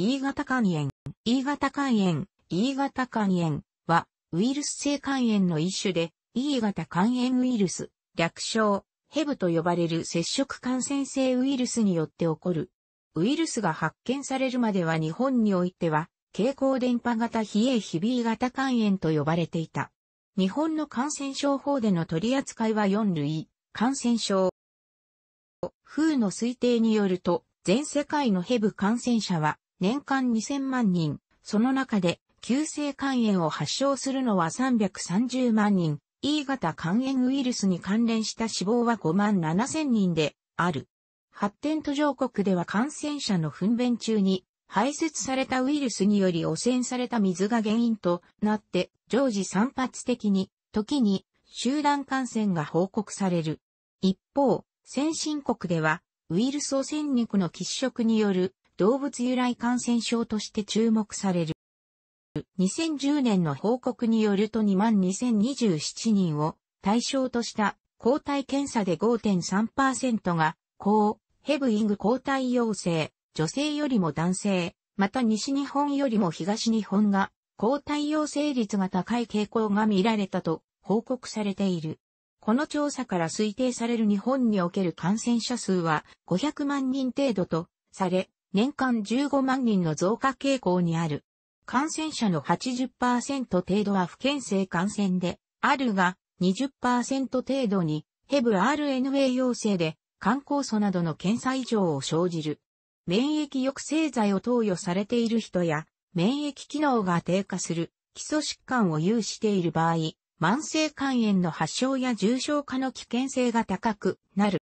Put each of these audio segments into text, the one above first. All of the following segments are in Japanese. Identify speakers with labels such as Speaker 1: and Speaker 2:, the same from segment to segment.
Speaker 1: E 型肝炎、E 型肝炎、E 型肝炎は、ウイルス性肝炎の一種で、E 型肝炎ウイルス、略称、ヘブと呼ばれる接触感染性ウイルスによって起こる。ウイルスが発見されるまでは日本においては、蛍光電波型非営非 B 型肝炎と呼ばれていた。日本の感染症法での取り扱いは4類、感染症。風の推定によると、全世界のヘブ感染者は年間2000万人、その中で急性肝炎を発症するのは330万人、E 型肝炎ウイルスに関連した死亡は5万7000人である。発展途上国では感染者の糞便中に排泄されたウイルスにより汚染された水が原因となって常時散発的に、時に集団感染が報告される。一方、先進国ではウイルス汚染肉の喫食による動物由来感染症として注目される。2010年の報告によると22,027人を対象とした抗体検査で5.3%が高、ヘブイング抗体陽性、女性よりも男性、また西日本よりも東日本が抗体陽性率が高い傾向が見られたと報告されている。この調査から推定される日本における感染者数は500万人程度とされ、年間15万人の増加傾向にある。感染者の80%程度は不健性感染であるが、20%程度にヘブ RNA 陽性で肝酵素などの検査異常を生じる。免疫抑制剤を投与されている人や、免疫機能が低下する基礎疾患を有している場合、慢性肝炎の発症や重症化の危険性が高くなる。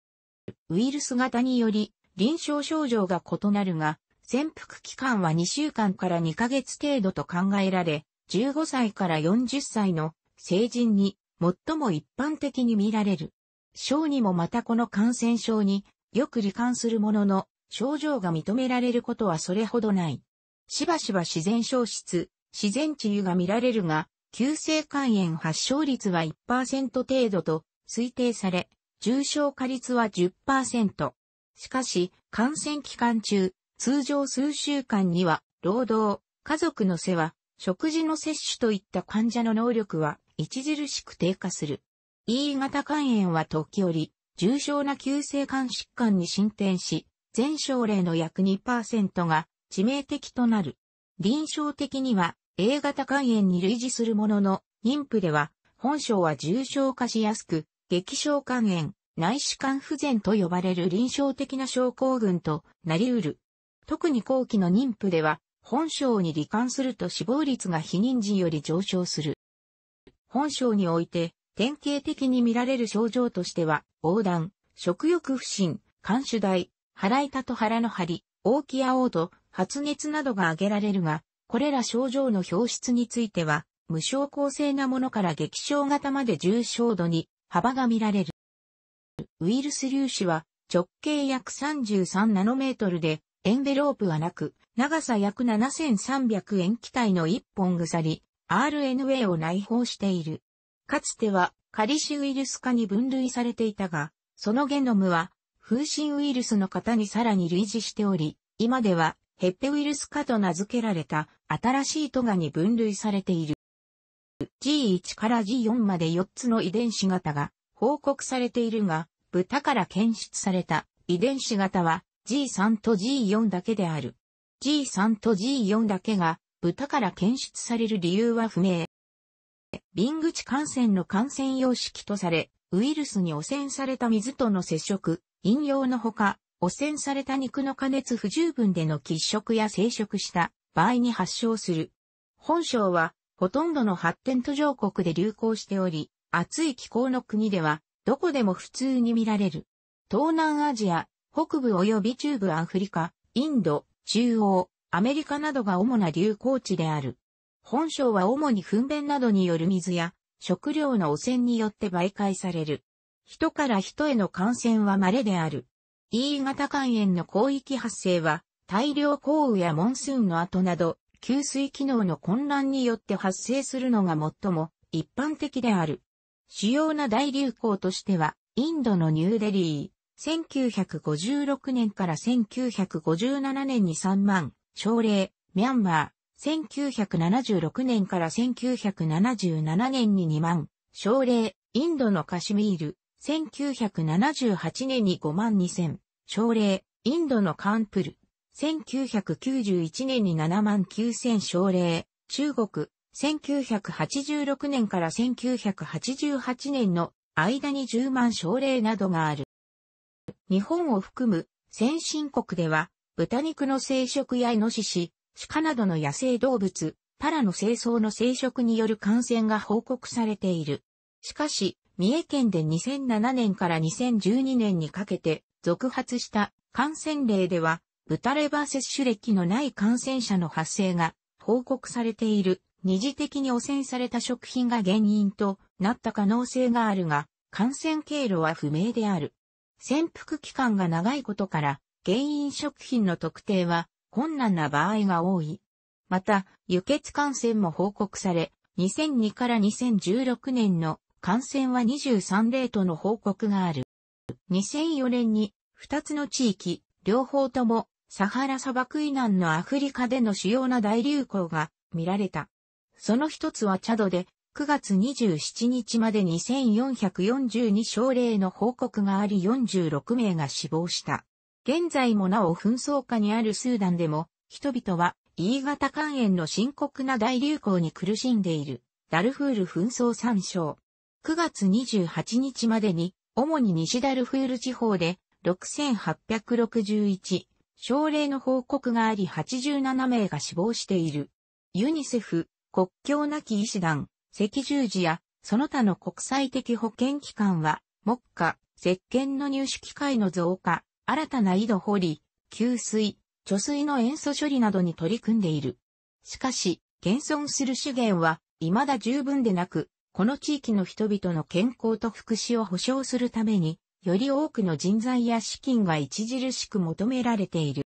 Speaker 1: ウイルス型により臨床症状が異なるが、潜伏期間は2週間から2ヶ月程度と考えられ、15歳から40歳の成人に最も一般的に見られる。小にもまたこの感染症によく罹患するものの、症状が認められることはそれほどない。しばしば自然消失、自然治癒が見られるが、急性肝炎発症率は1%程度と推定され、重症化率は10%。しかし、感染期間中、通常数週間には、労働、家族の世話、食事の摂取といった患者の能力は著しく低下する。E 型肝炎は時折、重症な急性肝疾患に進展し、全症例の約2%が致命的となる。臨床的には A 型肝炎に類似するものの、妊婦では本症は重症化しやすく、激症肝炎、内視管不全と呼ばれる臨床的な症候群となり得る。特に後期の妊婦では、本症に罹患すると死亡率が避妊時より上昇する。本症において、典型的に見られる症状としては、横断、食欲不振、肝主大、腹板と腹の張り、大きや嘔吐、発熱などが挙げられるが、これら症状の表出については、無症候性なものから激症型まで重症度に幅が見られる。ウイルス粒子は直径約33ナノメートルで、エンベロープはなく、長さ約7300円気体の一本鎖、RNA を内包している。かつては、カリシウイルス化に分類されていたが、そのゲノムは、風疹ウイルスの型にさらに類似しており、今では、ヘッペウイルス化と名付けられた新しいトガに分類されている。G1 から G4 まで4つの遺伝子型が報告されているが、豚から検出された遺伝子型は G3 と G4 だけである。G3 と G4 だけが豚から検出される理由は不明。ビングチ感染の感染様式とされ、ウイルスに汚染された水との接触、飲用のほか、汚染された肉の加熱不十分での喫食や生食した場合に発症する。本省は、ほとんどの発展途上国で流行しており、暑い気候の国では、どこでも普通に見られる。東南アジア、北部及び中部アフリカ、インド、中央、アメリカなどが主な流行地である。本省は主に糞便などによる水や食料の汚染によって媒介される。人から人への感染は稀である。E 型肝炎の広域発生は大量降雨やモンスーンの後など、給水機能の混乱によって発生するのが最も一般的である。主要な大流行としては、インドのニューデリー、1956年から1957年に3万、症例、ミャンマー、1976年から1977年に2万、症例、インドのカシミール、1978年に5万2000、症例、インドのカンプル、1991年に7万9000症例、中国、1986年から1988年の間に10万症例などがある。日本を含む先進国では、豚肉の生殖やイノシシ、鹿などの野生動物、パラの清掃の生殖による感染が報告されている。しかし、三重県で2007年から2012年にかけて続発した感染例では、豚レバー接種歴のない感染者の発生が報告されている二次的に汚染された食品が原因となった可能性があるが、感染経路は不明である。潜伏期間が長いことから、原因食品の特定は困難な場合が多い。また、輸血感染も報告され、2002から2016年の感染は23例との報告がある。2004年に2つの地域、両方ともサハラ砂漠以南のアフリカでの主要な大流行が見られた。その一つはチャドで、9月27日まで2442症例の報告があり46名が死亡した。現在もなお紛争下にあるスーダンでも、人々は E 型肝炎の深刻な大流行に苦しんでいる。ダルフール紛争参照。9月28日までに、主に西ダルフール地方で、6861症例の報告があり87名が死亡している。ユニセフ、国境なき医師団、赤十字や、その他の国際的保健機関は、目下、石鹸の入手機会の増加、新たな井戸掘り、給水、貯水の塩素処理などに取り組んでいる。しかし、現存する資源は、未だ十分でなく、この地域の人々の健康と福祉を保障するために、より多くの人材や資金が著しく求められている。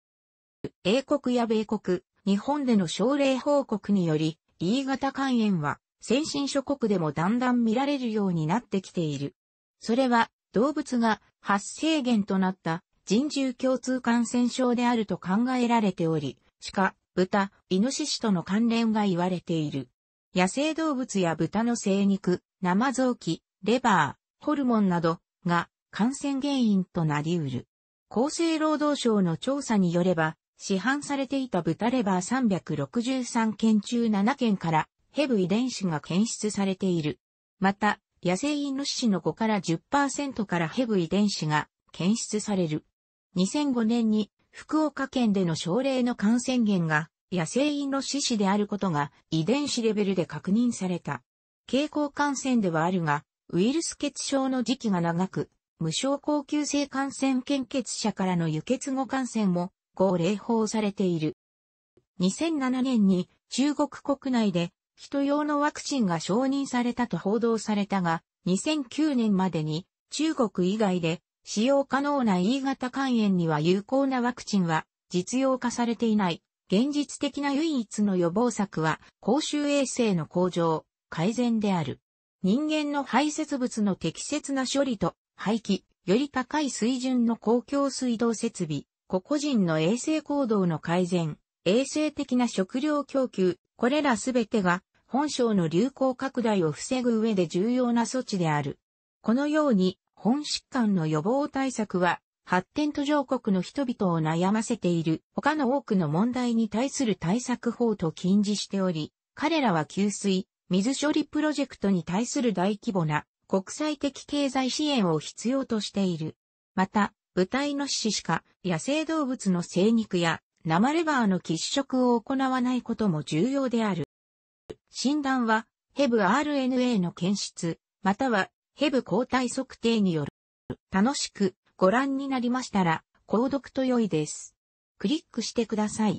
Speaker 1: 英国や米国、日本での奨励報告により、E 型肝炎は先進諸国でもだんだん見られるようになってきている。それは動物が発生源となった人獣共通感染症であると考えられており、鹿、豚、イノシシとの関連が言われている。野生動物や豚の生肉、生臓器、レバー、ホルモンなどが感染原因となり得る。厚生労働省の調査によれば、市販されていた豚レバー363件中7件からヘブ遺伝子が検出されている。また、野生イノシシの5から10%からヘブ遺伝子が検出される。2005年に福岡県での症例の感染源が野生イノシシであることが遺伝子レベルで確認された。傾向感染ではあるが、ウイルス血症の時期が長く、無症候級性感染献血者からの輸血後感染も降礼法されている。2007年に中国国内で人用のワクチンが承認されたと報道されたが、2009年までに中国以外で使用可能な E 型肝炎には有効なワクチンは実用化されていない。現実的な唯一の予防策は公衆衛生の向上、改善である。人間の排泄物の適切な処理と廃棄、より高い水準の公共水道設備、個々人の衛生行動の改善、衛生的な食料供給、これらすべてが本省の流行拡大を防ぐ上で重要な措置である。このように本疾患の予防対策は発展途上国の人々を悩ませている他の多くの問題に対する対策法と近似しており、彼らは給水、水処理プロジェクトに対する大規模な国際的経済支援を必要としている。また、具体のシしか野生動物の生肉や生レバーの喫食を行わないことも重要である。診断は、ヘブ RNA の検出、またはヘブ抗体測定による。楽しくご覧になりましたら、購読と良いです。クリックしてください。